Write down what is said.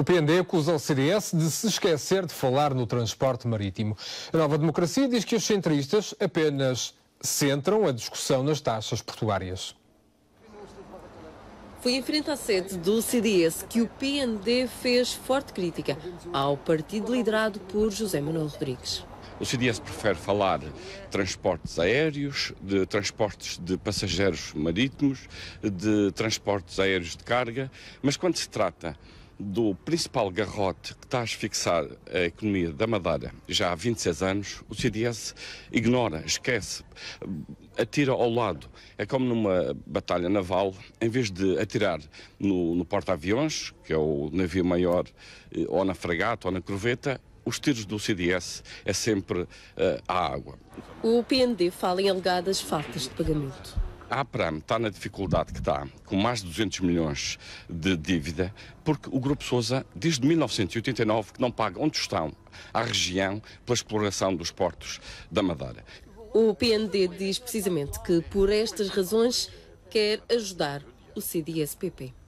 O PND acusa o CDS de se esquecer de falar no transporte marítimo. A Nova Democracia diz que os centristas apenas centram a discussão nas taxas portuárias. Foi em frente à sede do CDS que o PND fez forte crítica ao partido liderado por José Manuel Rodrigues. O CDS prefere falar de transportes aéreos, de transportes de passageiros marítimos, de transportes aéreos de carga, mas quando se trata do principal garrote que está a asfixar a economia da Madeira já há 26 anos, o CDS ignora, esquece, atira ao lado. É como numa batalha naval, em vez de atirar no, no porta-aviões, que é o navio maior, eh, ou na fragata ou na corveta, os tiros do CDS é sempre uh, eh, a água. O PND fala em alegadas faltas de pagamento a APRAM está na dificuldade que está, com mais de 200 milhões de dívida, porque o Grupo Sousa, desde 1989, que não paga onde estão à região pela exploração dos portos da Madeira. O PND diz precisamente que, por estas razões, quer ajudar o CDSPP.